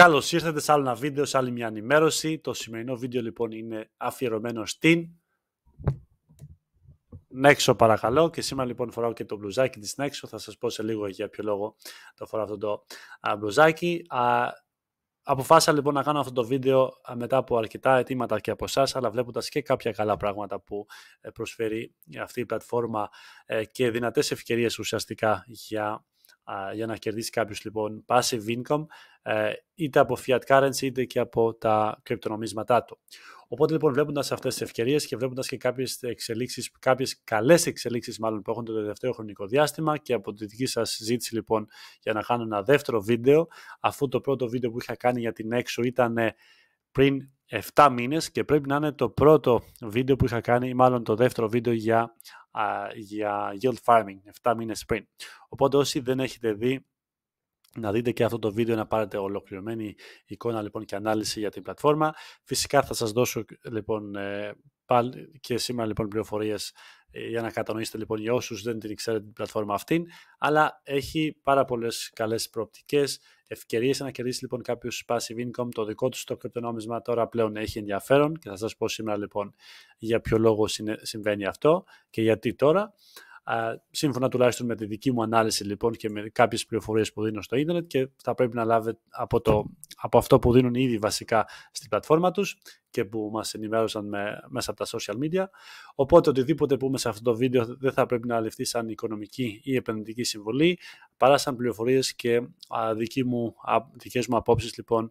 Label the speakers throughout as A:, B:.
A: Καλώς ήρθατε σε άλλο ένα βίντεο, σε άλλη μια ενημέρωση. Το σημερινό βίντεο λοιπόν είναι αφιερωμένο στην Νέξο παρακαλώ και σήμερα λοιπόν φοράω και το μπλουζάκι της Νέξο. Θα σας πω σε λίγο για ποιο λόγο το φοράω αυτό το μπλουζάκι. αποφάσισα λοιπόν να κάνω αυτό το βίντεο μετά από αρκετά αιτήματα και από εσάς, αλλά βλέποντας και κάποια καλά πράγματα που ε, προσφέρει αυτή η πλατφόρμα ε, και δυνατές ευκαιρίες ουσιαστικά για για να κερδίσει κάποιος λοιπόν passive income ε, είτε από fiat currency είτε και από τα κρυπτονομίσματά του. Οπότε λοιπόν βλέποντας αυτές τις ευκαιρίες και βλέποντας και κάποιες εξελίξεις, κάποιες καλές εξελίξεις μάλλον που έχουν το τελευταίο χρονικό διάστημα και από τη δική σας ζήτηση λοιπόν για να κάνω ένα δεύτερο βίντεο αφού το πρώτο βίντεο που είχα κάνει για την έξω ήταν ε, πριν 7 μήνες και πρέπει να είναι το πρώτο βίντεο που είχα κάνει ή μάλλον το δεύτερο βίντεο για για yield farming, 7 μήνες πριν. Οπότε όσοι δεν έχετε δει, να δείτε και αυτό το βίντεο να πάρετε ολοκληρωμένη εικόνα λοιπόν και ανάλυση για την πλατφόρμα. Φυσικά θα σας δώσω λοιπόν ε, Πάλι και σήμερα λοιπόν πληροφορίες ε, για να κατανοήσετε λοιπόν για όσους δεν την ξέρετε την πλατφόρμα αυτήν. Αλλά έχει πάρα πολλές καλές προοπτικές, ευκαιρίες να κερδίσει λοιπόν κάποιος passive income. Το δικό του το κρυπτονόμισμα τώρα πλέον έχει ενδιαφέρον και θα σας πω σήμερα λοιπόν για ποιο λόγο συμβαίνει αυτό και γιατί τώρα. Σύμφωνα τουλάχιστον με τη δική μου ανάλυση λοιπόν και με κάποιες πληροφορίες που δίνω στο ίντερνετ και θα πρέπει να λάβετε από, το, από αυτό που δίνουν ήδη βασικά στην πλατφόρμα τους και που μας ενημέρωσαν με, μέσα από τα social media. Οπότε οτιδήποτε πούμε σε αυτό το βίντεο δεν θα πρέπει να ληφθεί σαν οικονομική ή επενδυτική συμβολή παρά σαν πληροφορίες και δικές μου, απόψεις απόψεις λοιπόν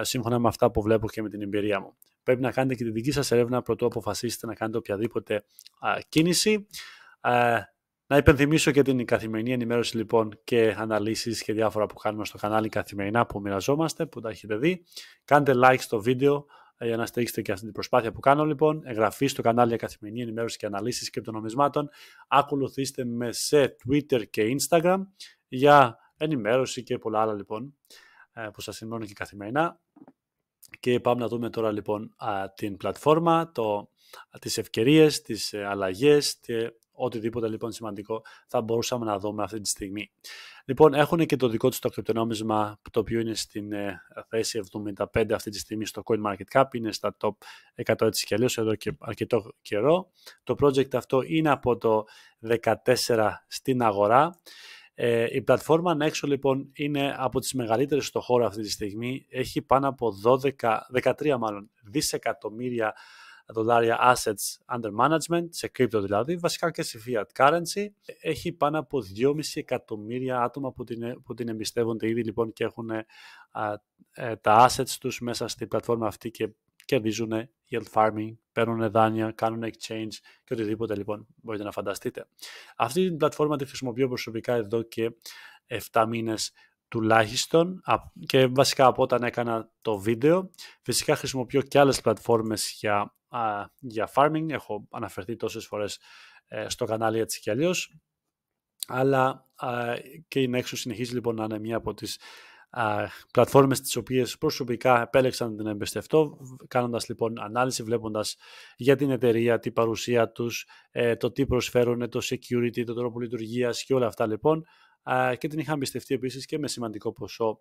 A: σύμφωνα με αυτά που βλέπω και με την εμπειρία μου. Πρέπει να κάνετε και τη δική σας έρευνα πρωτού αποφασίσετε να κάνετε οποιαδήποτε κίνηση να υπενθυμίσω και την καθημερινή ενημέρωση λοιπόν και αναλύσεις και διάφορα που κάνουμε στο κανάλι καθημερινά που μοιραζόμαστε, που τα έχετε δει. Κάντε like στο βίντεο ε, για να στηρίξετε και αυτή την προσπάθεια που κάνω λοιπόν. Εγγραφή στο κανάλι για καθημερινή ενημέρωση και αναλύσεις κρυπτονομισμάτων. Ακολουθήστε με σε Twitter και Instagram για ενημέρωση και πολλά άλλα λοιπόν ε, που σας ενημερώνω και καθημερινά. Και πάμε να δούμε τώρα λοιπόν την πλατφόρμα, το, τις ευκαιρίες, τις ε, αλλαγές Οτιδήποτε λοιπόν σημαντικό θα μπορούσαμε να δούμε αυτή τη στιγμή. Λοιπόν, έχουν και το δικό τους το κρυπτονόμισμα, το οποίο είναι στην ε, θέση 75 αυτή τη στιγμή στο CoinMarketCap, είναι στα top 100 έτσι και αλλιώς εδώ και αρκετό καιρό. Το project αυτό είναι από το 14 στην αγορά. Ε, η πλατφόρμα Nexo λοιπόν είναι από τις μεγαλύτερες στο χώρο αυτή τη στιγμή. Έχει πάνω από 12, 13 μάλλον δισεκατομμύρια δολάρια assets under management, σε crypto δηλαδή, βασικά και σε fiat currency. Έχει πάνω από 2,5 εκατομμύρια άτομα που την, που την εμπιστεύονται ήδη λοιπόν και έχουν ε, ε, τα assets τους μέσα στην πλατφόρμα αυτή και κερδίζουν yield farming, παίρνουν δάνεια, κάνουν exchange και οτιδήποτε λοιπόν μπορείτε να φανταστείτε. Αυτή την πλατφόρμα τη χρησιμοποιώ προσωπικά εδώ και 7 μήνες τουλάχιστον και βασικά από όταν έκανα το βίντεο. Φυσικά χρησιμοποιώ και άλλες πλατφόρμες για, για farming, έχω αναφερθεί τόσες φορές ε, στο κανάλι έτσι και αλλιώς, αλλά και η Nexus συνεχίζει λοιπόν να είναι μία από τις α, πλατφόρμες τις οποίες προσωπικά επέλεξαν να την εμπιστευτώ, κάνοντας λοιπόν ανάλυση, βλέποντας για την εταιρεία, την παρουσία τους, ε, το τι προσφέρουν, το security, το τρόπο λειτουργίας και όλα αυτά λοιπόν, και την είχα εμπιστευτεί επίσης και με σημαντικό ποσό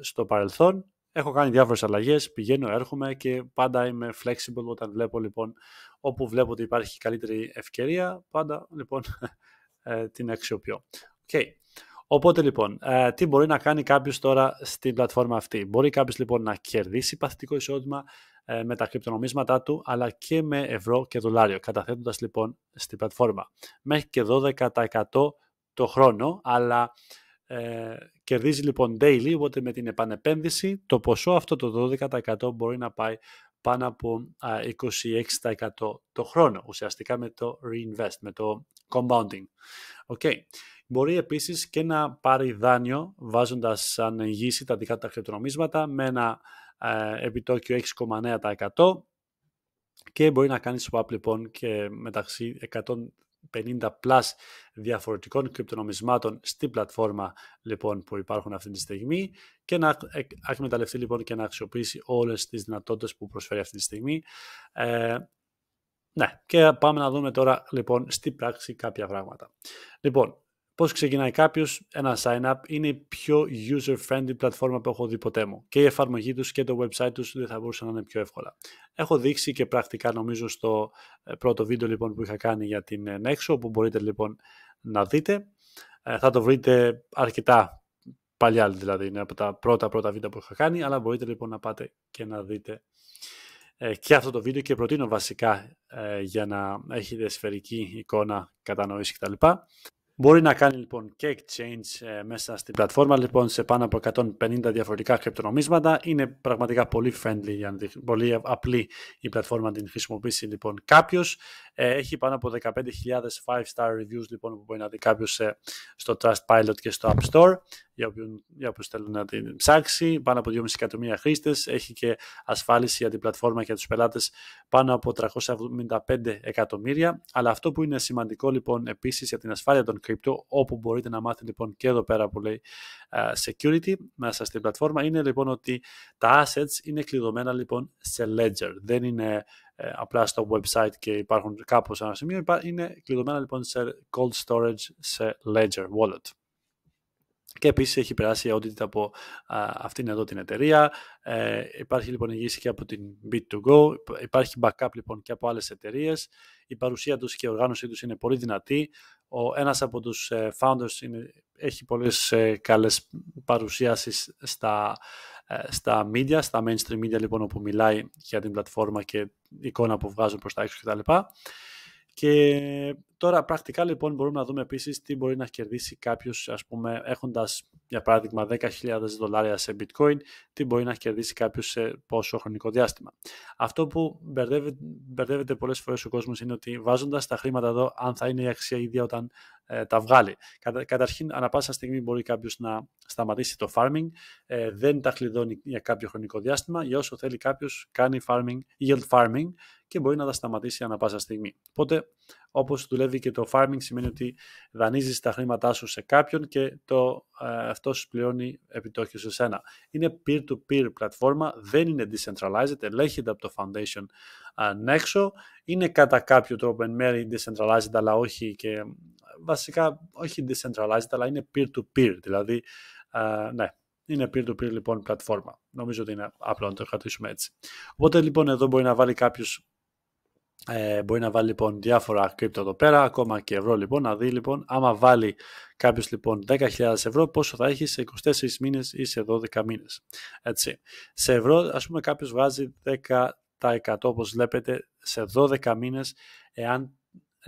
A: στο παρελθόν. Έχω κάνει διάφορες αλλαγές, πηγαίνω, έρχομαι και πάντα είμαι flexible όταν βλέπω λοιπόν, όπου βλέπω ότι υπάρχει καλύτερη ευκαιρία, πάντα λοιπόν ε, την αξιοποιώ. Okay. Οπότε λοιπόν, ε, τι μπορεί να κάνει κάποιος τώρα στην πλατφόρμα αυτή. Μπορεί κάποιος λοιπόν να κερδίσει παθητικό εισόδημα ε, με τα κρυπτονομίσματά του, αλλά και με ευρώ και δολάριο, καταθέτοντας λοιπόν στην πλατφόρμα. Μέχρι και 12% το χρόνο, αλλά ε, κερδίζει λοιπόν daily, οπότε με την επανεπένδυση το ποσό αυτό το 12% μπορεί να πάει πάνω από 26% το χρόνο, ουσιαστικά με το reinvest, με το compounding. Okay. Μπορεί επίσης και να πάρει δάνειο βάζοντας σαν τα δικά τα χρητονομίσματα με ένα ε, επιτόκιο 6,9% και μπορεί να κάνεις swap λοιπόν και μεταξύ 100 50 plus διαφορετικών κρυπτονομισμάτων στην πλατφόρμα λοιπόν, που υπάρχουν αυτή τη στιγμή και να ε, εκμεταλλευτεί λοιπόν και να αξιοποιήσει όλες τις δυνατότητες που προσφέρει αυτή τη στιγμή. Ε, ναι, και πάμε να δούμε τώρα λοιπόν στην πράξη κάποια πράγματα. Λοιπόν, Πώς ξεκιναει κάποιος, κάποιος ένα sign-up. Είναι η πιο user-friendly πλατφόρμα που έχω δει ποτέ μου. Και η εφαρμογή τους και το website τους δεν θα μπορούσαν να είναι πιο εύκολα. Έχω δείξει και πρακτικά νομίζω στο ε, πρώτο βίντεο λοιπόν, που είχα κάνει για την ε, Nexo, που μπορείτε λοιπόν να δείτε. Ε, θα το βρείτε αρκετά παλιά, δηλαδή είναι από τα πρώτα πρώτα βίντεο που είχα κάνει, αλλά μπορείτε λοιπόν να πάτε και να δείτε και αυτό το βίντεο και προτείνω βασικά για να έχετε σφαιρική εικόνα, κατανόηση κτλ. Μπορεί να κάνει λοιπόν και exchange ε, μέσα στην πλατφόρμα λοιπόν σε πάνω από 150 διαφορετικά κρυπτονομίσματα. Είναι πραγματικά πολύ friendly, πολύ απλή η πλατφόρμα να την χρησιμοποιήσει λοιπόν κάποιος. Ε, έχει πάνω από 15.000 5-star reviews λοιπόν που μπορεί να δει κάποιος ε, στο Trustpilot και στο App Store για, όποιον, για θέλει να την ψάξει. Πάνω από 2,5 εκατομμύρια χρήστες. Έχει και ασφάλιση για την πλατφόρμα και τους πελάτες πάνω από 375 εκατομμύρια. Αλλά αυτό που είναι σημαντικό λοιπόν επίσης για την ασφάλεια των κρυπτο, όπου μπορείτε να μάθετε λοιπόν και εδώ πέρα που λέει security μέσα στην πλατφόρμα, είναι λοιπόν ότι τα assets είναι κλειδωμένα λοιπόν σε ledger. Δεν είναι ε, απλά στο website και υπάρχουν κάπου ένα σημείο. Είναι κλειδωμένα λοιπόν σε cold storage, σε ledger wallet. Και επίσης έχει περάσει audit από αυτήν εδώ την εταιρεία. Ε, υπάρχει λοιπόν εγγύηση και από την Bit2Go. Υπάρχει backup λοιπόν και από άλλες εταιρείες. Η παρουσία τους και η οργάνωσή τους είναι πολύ δυνατή. Ο ένας από τους ε, founders είναι, έχει πολλές καλέ ε, καλές παρουσιάσεις στα, ε, στα media, στα mainstream media λοιπόν όπου μιλάει για την πλατφόρμα και εικόνα που βγάζουν προς τα έξω κτλ. Και τώρα πρακτικά λοιπόν μπορούμε να δούμε επίσης τι μπορεί να κερδίσει κάποιος ας πούμε έχοντας για παράδειγμα 10.000 δολάρια σε bitcoin τι μπορεί να κερδίσει κάποιος σε πόσο χρονικό διάστημα. Αυτό που μπερδεύεται, μπερδεύεται πολλές φορές ο κόσμος είναι ότι βάζοντας τα χρήματα εδώ αν θα είναι η αξία ίδια όταν ε, τα βγάλει. καταρχήν, ανά πάσα στιγμή μπορεί κάποιος να σταματήσει το farming, ε, δεν τα χλειδώνει για κάποιο χρονικό διάστημα, για όσο θέλει κάποιος κάνει farming, yield farming και μπορεί να τα σταματήσει ανά πάσα στιγμή. Οπότε, όπως δουλεύει και το farming, σημαίνει ότι δανείζεις τα χρήματά σου σε κάποιον και ε, αυτό σου πληρώνει επιτόκιο σε σένα. Είναι peer-to-peer πλατφόρμα, δεν είναι decentralized, ελέγχεται από το foundation ε, ανέξω. Είναι κατά κάποιο τρόπο εν μέρει decentralized, αλλά όχι και βασικά όχι decentralized, αλλά είναι peer-to-peer, δηλαδή, ναι, είναι peer-to-peer λοιπόν πλατφόρμα. Νομίζω ότι είναι απλό να το κρατήσουμε έτσι. Οπότε λοιπόν εδώ μπορεί να βάλει κάποιος. Ε, μπορεί να βάλει λοιπόν διάφορα κρύπτο εδώ πέρα, ακόμα και ευρώ λοιπόν, να δει λοιπόν άμα βάλει κάποιος λοιπόν 10.000 ευρώ πόσο θα έχει σε 24 μήνες ή σε 12 μήνες. Έτσι. Σε ευρώ ας πούμε κάποιος βάζει 10% όπως βλέπετε σε 12 μήνες εάν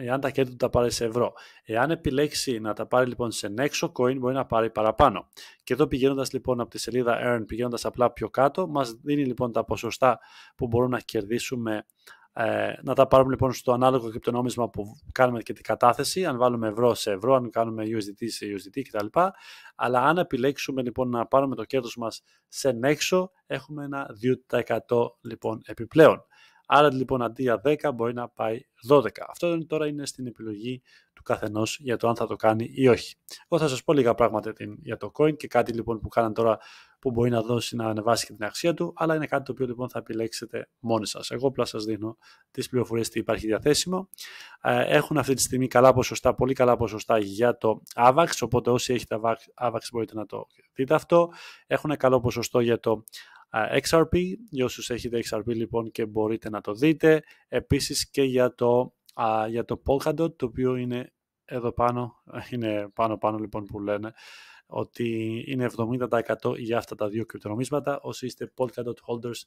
A: εάν τα κέρδη του τα πάρεις σε ευρώ. Εάν επιλέξει να τα πάρει λοιπόν σε Nexo Coin, μπορεί να πάρει παραπάνω. Και εδώ πηγαίνοντας λοιπόν από τη σελίδα Earn, πηγαίνοντας απλά πιο κάτω, μας δίνει λοιπόν τα ποσοστά που μπορούμε να κερδίσουμε. Ε, να τα πάρουμε λοιπόν στο ανάλογο κρυπτονόμισμα που κάνουμε και την κατάθεση, αν βάλουμε ευρώ σε ευρώ, αν κάνουμε USDT σε USDT κτλ. Αλλά αν επιλέξουμε λοιπόν να πάρουμε το κέρδος μας σε Nexo, έχουμε ένα 2% λοιπόν επιπλέον. Άρα λοιπόν αντί για 10 μπορεί να πάει 12. Αυτό τώρα είναι στην επιλογή του καθενός για το αν θα το κάνει ή όχι. Εγώ θα σας πω λίγα πράγματα για το coin και κάτι λοιπόν που κάναν τώρα που μπορεί να δώσει να ανεβάσει και την αξία του, αλλά είναι κάτι το οποίο λοιπόν θα επιλέξετε μόνοι σας. Εγώ απλά σας δίνω τις πληροφορίες τι υπάρχει διαθέσιμο. Ε, έχουν αυτή τη στιγμή καλά ποσοστά, πολύ καλά ποσοστά για το AVAX, οπότε όσοι έχετε AVAX μπορείτε να το δείτε αυτό. Έχουν καλό ποσοστό για το XRP. Για όσους έχετε XRP λοιπόν και μπορείτε να το δείτε. Επίσης και για το, για το Polkadot, το οποίο είναι εδώ πάνω, είναι πάνω πάνω λοιπόν που λένε ότι είναι 70% για αυτά τα δύο κρυπτονομίσματα. Όσοι είστε Polkadot holders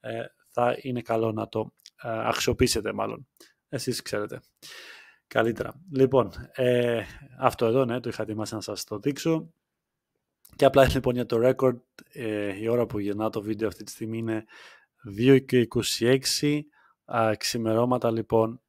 A: ε, θα είναι καλό να το ε, αξιοποιήσετε μάλλον. Εσείς ξέρετε. Καλύτερα. Λοιπόν, ε, αυτό εδώ, ναι, το είχα ετοιμάσει να σας το δείξω. Και απλά λοιπόν για το record, ε, η ώρα που γεννά το βίντεο αυτή τη στιγμή είναι 2 και 26, ξημερώματα λοιπόν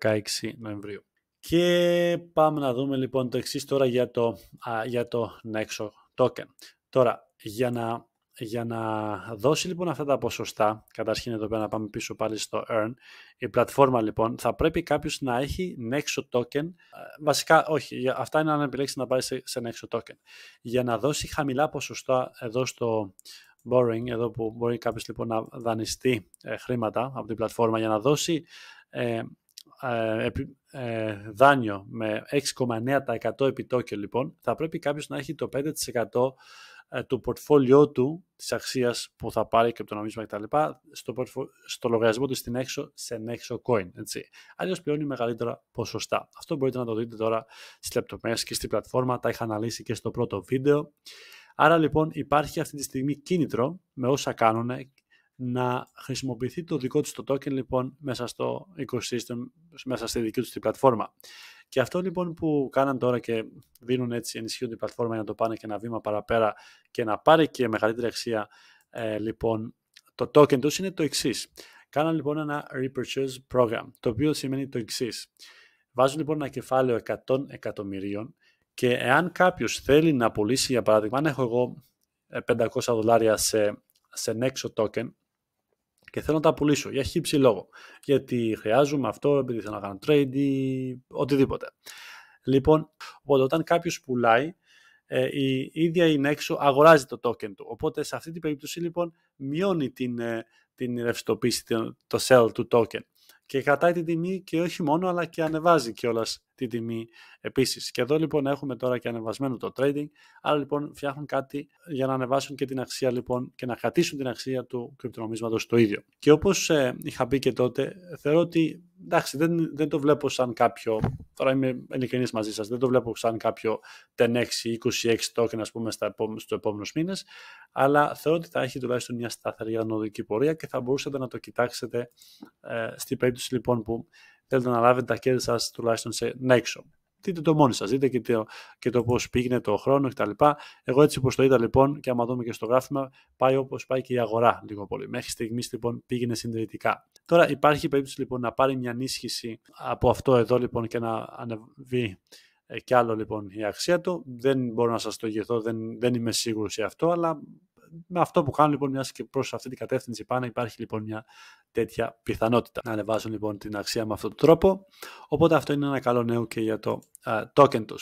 A: 16 Νοεμβρίου. Και πάμε να δούμε λοιπόν το εξής τώρα για το, α, για το Nexo token. Τώρα, για να για να δώσει λοιπόν αυτά τα ποσοστά, καταρχήν εδώ πέρα να πάμε πίσω πάλι στο Earn, η πλατφόρμα λοιπόν θα πρέπει κάποιος να έχει Nexo token, ε, βασικά όχι, αυτά είναι αν επιλέξεις να πάει σε, σε Nexo token, για να δώσει χαμηλά ποσοστά εδώ στο borrowing, εδώ που μπορεί κάποιος λοιπόν να δανειστεί ε, χρήματα από την πλατφόρμα για να δώσει ε, ε, ε δάνειο με 6,9% επιτόκιο λοιπόν, θα πρέπει κάποιος να έχει το 5% ε, του πορτφόλιό του, της αξίας που θα πάρει και από το νομίσμα κτλ. Στο, πορτφο... στο λογαριασμό του στην έξω, σε έξω coin. Έτσι. Αλλιώς πληρώνει μεγαλύτερα ποσοστά. Αυτό μπορείτε να το δείτε τώρα στις λεπτομέρειες και στην πλατφόρμα. Τα είχα αναλύσει και στο πρώτο βίντεο. Άρα λοιπόν υπάρχει αυτή τη στιγμή κίνητρο με όσα κάνουν να χρησιμοποιηθεί το δικό του το token λοιπόν μέσα στο ecosystem, μέσα στη δική του την πλατφόρμα. Και αυτό λοιπόν που κάναν τώρα και δίνουν έτσι, ενισχύουν την πλατφόρμα για να το πάνε και ένα βήμα παραπέρα και να πάρει και μεγαλύτερη αξία ε, λοιπόν το token τους είναι το εξής. Κάναν λοιπόν ένα repurchase program, το οποίο σημαίνει το εξής. Βάζουν λοιπόν ένα κεφάλαιο 100 εκατομμυρίων και εάν κάποιος θέλει να πουλήσει, για παράδειγμα, αν έχω εγώ 500 ε, δολάρια σε, σε Nexo token, και θέλω να τα πουλήσω για χύψη λόγο. Γιατί χρειάζομαι αυτό, επειδή θέλω να κάνω trade ή οτιδήποτε. Λοιπόν, οπότε όταν κάποιος πουλάει, ε, η ίδια η Nexo αγοράζει το token του. Οπότε σε αυτή την περίπτωση λοιπόν μειώνει την, ε, την ρευστοποίηση, το sell του token και κρατάει την τιμή και όχι μόνο αλλά και ανεβάζει κιόλας την τιμή επίσης. Και εδώ λοιπόν έχουμε τώρα και ανεβασμένο το trading, άρα λοιπόν φτιάχνουν κάτι για να ανεβάσουν και την αξία λοιπόν και να κρατήσουν την αξία του κρυπτονομίσματος το ίδιο. Και όπως ε, είχα πει και τότε, θεωρώ ότι εντάξει δεν, δεν το βλέπω σαν κάποιο, τώρα είμαι ειλικρινής μαζί σας, δεν το βλέπω σαν κάποιο 6 26 token ας πούμε στους επόμενους μήνες, αλλά θεωρώ ότι θα έχει τουλάχιστον μια σταθερή ανωδική πορεία και θα μπορούσατε να το κοιτάξετε ε, στην περίπτωση λοιπόν που θέλετε να λάβετε τα κέρδη σας τουλάχιστον σε έξω. Δείτε το μόνοι σας, δείτε και το, και το πώς πήγαινε το χρόνο κτλ. Εγώ έτσι όπως το είδα λοιπόν και άμα δούμε και στο γράφημα πάει όπως πάει και η αγορά λίγο πολύ. Μέχρι στιγμής λοιπόν πήγαινε συντηρητικά. Τώρα υπάρχει περίπτωση λοιπόν να πάρει μια ενίσχυση από αυτό εδώ λοιπόν και να ανεβεί ε, κι άλλο λοιπόν η αξία του. Δεν μπορώ να σας το γεθώ, δεν, δεν είμαι σίγουρος για αυτό, αλλά με αυτό που κάνουν λοιπόν, μιας και προς αυτή την κατεύθυνση πάνε, υπάρχει λοιπόν μια τέτοια πιθανότητα να ανεβάσουν λοιπόν την αξία με αυτόν τον τρόπο. Οπότε αυτό είναι ένα καλό νέο και για το token του.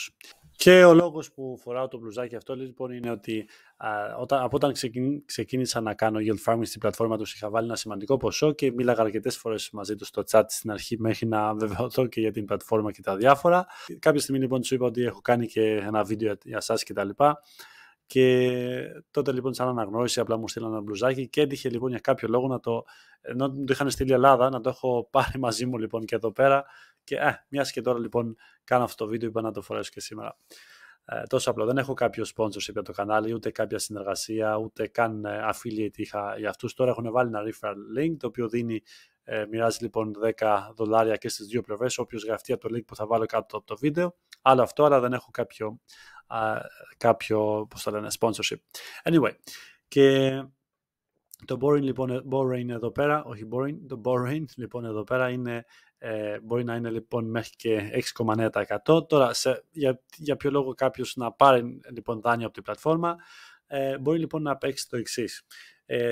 A: Και ο λόγος που φοράω το μπλουζάκι αυτό λοιπόν είναι ότι όταν, από όταν ξεκίνησα να κάνω yield farming στην πλατφόρμα τους, είχα βάλει ένα σημαντικό ποσό και μίλαγα αρκετές φορές μαζί τους στο chat στην αρχή, μέχρι να βεβαιωθώ και για την πλατφόρμα και τα διάφορα. Κάποια στιγμή λοιπόν τους είπα ότι έχω κάνει και ένα βίντεο για εσά κτλ. Και, και τότε λοιπόν, σαν αναγνώριση, απλά μου στείλανε ένα μπλουζάκι και έτυχε λοιπόν για κάποιο λόγο να το. ενώ το είχαν στείλει Ελλάδα, να το έχω πάρει μαζί μου λοιπόν και εδώ πέρα. Και ε, μιας και τώρα λοιπόν κάνω αυτό το βίντεο, είπα να το φορέσω και σήμερα. Ε, τόσο απλό. Δεν έχω κάποιο sponsorship για το κανάλι, ούτε κάποια συνεργασία, ούτε καν ε, affiliate είχα για αυτούς. Τώρα έχουν βάλει ένα referral link, το οποίο δίνει, ε, μοιράζει λοιπόν 10 δολάρια και στις δύο πλευρές. Όποιος γραφτεί από το link που θα βάλω κάτω από το βίντεο. Άλλο αυτό, αλλά δεν έχω κάποιο κάποιο, πώς το λένε, sponsorship. Anyway, και το Boring λοιπόν, ε, Boring εδώ πέρα, όχι Boring, το Boring λοιπόν εδώ πέρα είναι, ε, μπορεί να είναι λοιπόν μέχρι και 6,9%. Τώρα για, ποιο λόγο κάποιος να πάρει λοιπόν δάνειο από την πλατφόρμα, ε, μπορεί λοιπόν να παίξει το εξής.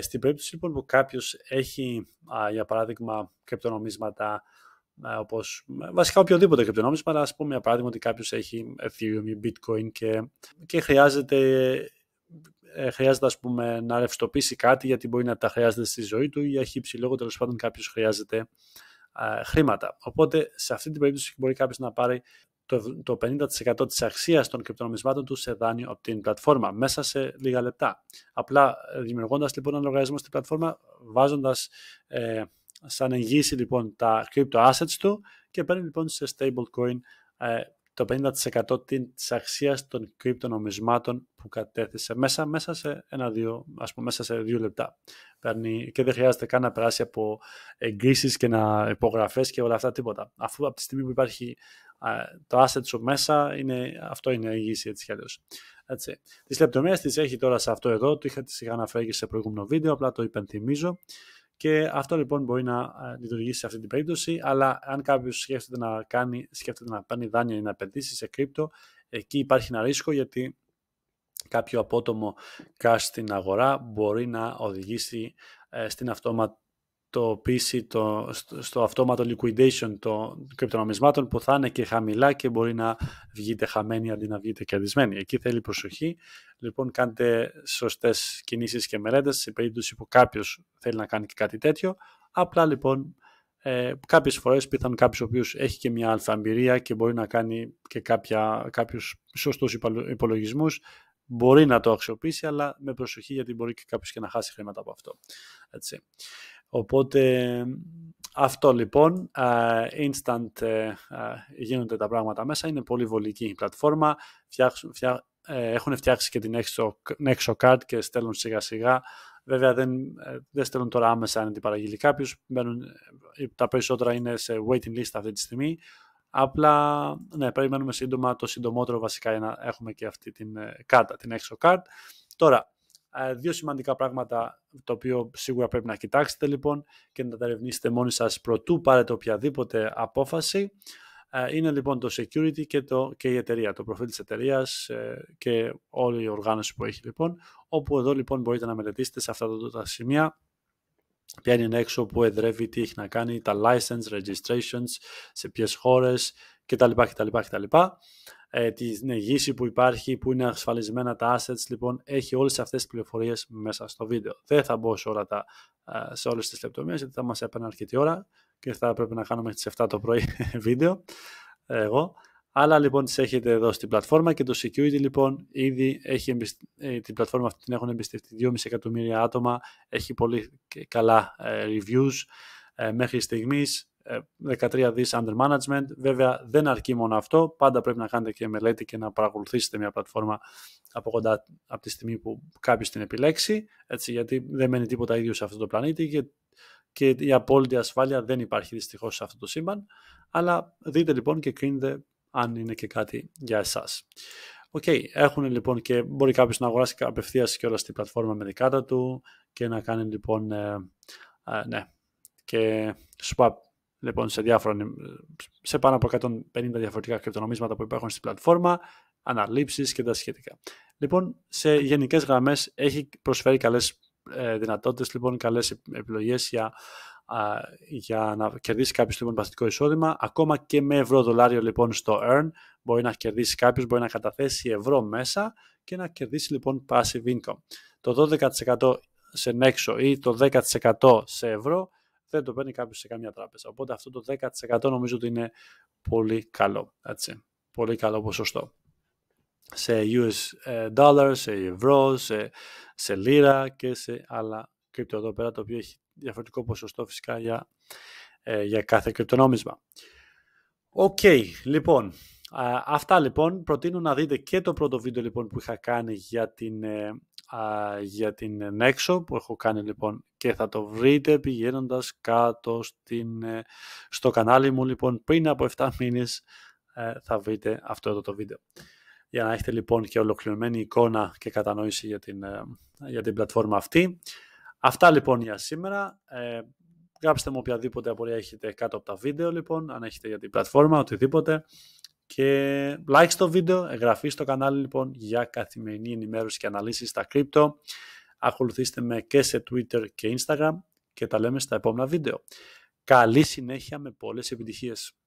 A: στην περίπτωση λοιπόν που κάποιος έχει, για παράδειγμα, κρυπτονομίσματα, ε, όπως ε, βασικά οποιοδήποτε κρυπτονόμισμα, αλλά ας πούμε για παράδειγμα ότι κάποιος έχει Ethereum ή Bitcoin και, και χρειάζεται, ε, χρειάζεται ας πούμε, να ρευστοποιήσει κάτι γιατί μπορεί να τα χρειάζεται στη ζωή του ή έχει υψηλό τέλος πάντων κάποιος χρειάζεται χρήματα. Οπότε σε αυτή την περίπτωση μπορεί κάποιος να πάρει το, το 50% της αξίας των κρυπτονομισμάτων του σε δάνειο από την πλατφόρμα μέσα σε λίγα λεπτά. Απλά δημιουργώντας λοιπόν ένα λογαριασμό στην πλατφόρμα, βάζοντας ε, σαν εγγύηση λοιπόν τα crypto assets του και παίρνει λοιπόν σε stablecoin ε, το 50% της αξίας των crypto νομισμάτων που κατέθεσε μέσα, μέσα σε ένα-δύο, ας πούμε, μέσα σε δύο λεπτά. Παίρνει και δεν χρειάζεται καν να περάσει από εγκρίσεις και να υπογραφές και όλα αυτά τίποτα. Αφού από τη στιγμή που υπάρχει ε, το asset σου μέσα, είναι, αυτό είναι εγγύηση έτσι κι αλλιώς. Έτσι. Τις λεπτομέρειες τις έχει τώρα σε αυτό εδώ, το είχα, τις είχα αναφέρει και σε προηγούμενο βίντεο, απλά το υπενθυμίζω. Και αυτό λοιπόν μπορεί να ε, λειτουργήσει σε αυτή την περίπτωση, αλλά αν κάποιος σκέφτεται να κάνει, σκέφτεται να παίρνει δάνεια ή να επενδύσει σε κρύπτο, εκεί υπάρχει ένα ρίσκο γιατί κάποιο απότομο cash στην αγορά μπορεί να οδηγήσει ε, στην αυτόματη το PC, το, στο, αυτόματο liquidation των κρυπτονομισμάτων που θα είναι και χαμηλά και μπορεί να βγείτε χαμένοι αντί να βγείτε κερδισμένοι. Εκεί θέλει προσοχή. Λοιπόν, κάντε σωστές κινήσεις και μερέντες σε περίπτωση που κάποιος θέλει να κάνει και κάτι τέτοιο. Απλά λοιπόν ε, κάποιες φορές πιθανόν κάποιος ο οποίος έχει και μια αλφα και μπορεί να κάνει και κάποιου κάποιους σωστούς υπολογισμούς μπορεί να το αξιοποιήσει αλλά με προσοχή γιατί μπορεί και κάποιος και να χάσει χρήματα από αυτό. Έτσι. Οπότε αυτό λοιπόν, instant ε, γίνονται τα πράγματα μέσα, είναι πολύ βολική η πλατφόρμα, ε, έχουν φτιάξει και την NexoCard και στέλνουν σιγά σιγά. Βέβαια δεν, ε, δεν στέλνουν τώρα άμεσα αν την παραγγείλει κάποιο. Τα περισσότερα είναι σε waiting list αυτή τη στιγμή. Απλά ναι, περιμένουμε σύντομα το συντομότερο βασικά για να έχουμε και αυτή την κάρτα, την ExoCard. Τώρα, ε, δύο σημαντικά πράγματα το οποίο σίγουρα πρέπει να κοιτάξετε λοιπόν και να τα ερευνήσετε μόνοι σας προτού πάρετε οποιαδήποτε απόφαση. Ε, είναι λοιπόν το security και, το, και η εταιρεία, το προφίλ της εταιρείας ε, και όλη η οργάνωση που έχει λοιπόν, όπου εδώ λοιπόν μπορείτε να μελετήσετε σε αυτά τα σημεία ποια είναι έξω, που εδρεύει, τι έχει να κάνει, τα license, registrations, σε ποιες χώρες κτλ. κτλ, κτλ ε, την ναι, εγγύηση που υπάρχει, που είναι ασφαλισμένα τα assets. Λοιπόν, έχει όλες αυτές τις πληροφορίες μέσα στο βίντεο. Δεν θα μπω σε, όλα τα, ε, σε όλες τις λεπτομέρειες, γιατί θα μας έπαιρνε αρκετή ώρα και θα πρέπει να κάνουμε τις 7 το πρωί βίντεο, ε, εγώ. Αλλά λοιπόν τις έχετε εδώ στην πλατφόρμα και το security λοιπόν ήδη έχει ε, την πλατφόρμα αυτή την έχουν εμπιστευτεί 2,5 εκατομμύρια άτομα, έχει πολύ καλά reviews μέχρι στιγμής 13 ε, δις under management. Βέβαια δεν αρκεί μόνο αυτό, πάντα πρέπει να κάνετε και μελέτη και να παρακολουθήσετε μια πλατφόρμα από κοντά από τη στιγμή που κάποιος την επιλέξει, έτσι, γιατί δεν μένει τίποτα ίδιο σε αυτό το πλανήτη και, και η απόλυτη ασφάλεια δεν υπάρχει δυστυχώς σε αυτό το σύμπαν, αλλά δείτε λοιπόν και κρίνετε αν είναι και κάτι για εσάς. Οκ, okay, έχουν λοιπόν και μπορεί κάποιος να αγοράσει απευθείας και όλα στην πλατφόρμα με δικά του και να κάνει λοιπόν. Ε, ε, ναι, και swap λοιπόν, σε, διάφορα, σε πάνω από 150 διαφορετικά κρυπτονομίσματα που υπάρχουν στην πλατφόρμα, αναλήψεις και τα σχετικά. Λοιπόν, σε γενικές γραμμές, έχει προσφέρει καλές ε, δυνατότητες, λοιπόν, καλές επιλογές για, για να κερδίσει κάποιος λοιπόν παθητικό εισόδημα. Ακόμα και με ευρώ-δολάριο λοιπόν στο earn μπορεί να κερδίσει κάποιος, μπορεί να καταθέσει ευρώ μέσα και να κερδίσει λοιπόν passive income. Το 12% σε νέξο ή το 10% σε ευρώ δεν το παίρνει κάποιος σε καμιά τράπεζα. Οπότε αυτό το 10% νομίζω ότι είναι πολύ καλό. Έτσι. Πολύ καλό ποσοστό. Σε US ε, dollars, σε ευρώ, σε, σε λίρα και σε άλλα κρυπτο εδώ πέρα, το οποίο έχει διαφορετικό ποσοστό φυσικά για, ε, για κάθε κρυπτονόμισμα. Οκ, okay, λοιπόν, αυτά λοιπόν προτείνω να δείτε και το πρώτο βίντεο λοιπόν που είχα κάνει για την, ε, για την ε, Nexo που έχω κάνει λοιπόν και θα το βρείτε πηγαίνοντας κάτω στην, ε, στο κανάλι μου λοιπόν πριν από 7 μήνες ε, θα βρείτε αυτό εδώ το βίντεο. Για να έχετε λοιπόν και ολοκληρωμένη εικόνα και κατανόηση για την, για την πλατφόρμα αυτή. Αυτά λοιπόν για σήμερα. Ε, γράψτε μου οποιαδήποτε απορία έχετε κάτω από τα βίντεο λοιπόν, αν έχετε για την πλατφόρμα, οτιδήποτε και like στο βίντεο, εγγραφή στο κανάλι λοιπόν για καθημερινή ενημέρωση και αναλύσεις στα κρύπτο. Ακολουθήστε με και σε Twitter και Instagram και τα λέμε στα επόμενα βίντεο. Καλή συνέχεια με πολλές επιτυχίες.